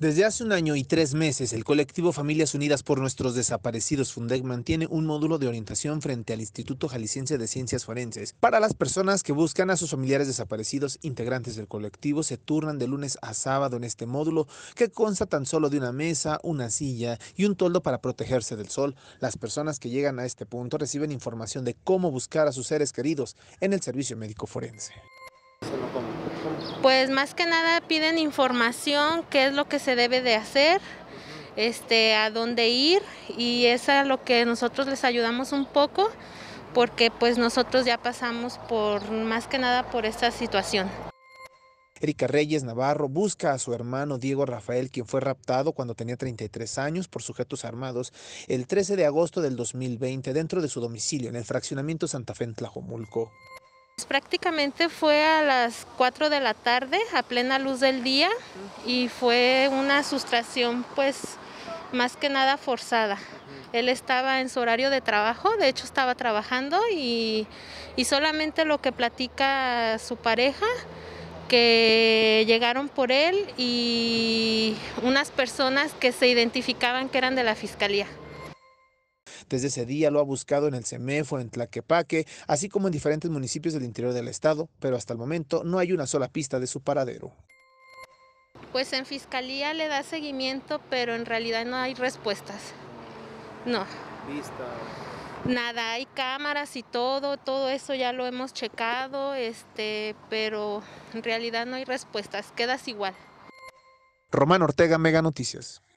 Desde hace un año y tres meses, el colectivo Familias Unidas por Nuestros Desaparecidos Fundec mantiene un módulo de orientación frente al Instituto Jalisciense de Ciencias Forenses. Para las personas que buscan a sus familiares desaparecidos, integrantes del colectivo se turnan de lunes a sábado en este módulo, que consta tan solo de una mesa, una silla y un toldo para protegerse del sol. Las personas que llegan a este punto reciben información de cómo buscar a sus seres queridos en el servicio médico forense. Pues más que nada piden información, qué es lo que se debe de hacer, este, a dónde ir y es a lo que nosotros les ayudamos un poco porque pues nosotros ya pasamos por más que nada por esta situación. Erika Reyes Navarro busca a su hermano Diego Rafael, quien fue raptado cuando tenía 33 años por sujetos armados el 13 de agosto del 2020 dentro de su domicilio en el fraccionamiento Santa Fe en Tlajomulco. Prácticamente fue a las 4 de la tarde, a plena luz del día, y fue una sustracción pues más que nada forzada. Él estaba en su horario de trabajo, de hecho estaba trabajando y, y solamente lo que platica su pareja, que llegaron por él y unas personas que se identificaban que eran de la fiscalía. Desde ese día lo ha buscado en el CEMEFO, en Tlaquepaque, así como en diferentes municipios del interior del estado, pero hasta el momento no hay una sola pista de su paradero. Pues en fiscalía le da seguimiento, pero en realidad no hay respuestas. No. Nada, hay cámaras y todo, todo eso ya lo hemos checado, este, pero en realidad no hay respuestas, quedas igual. Román Ortega, Mega Noticias.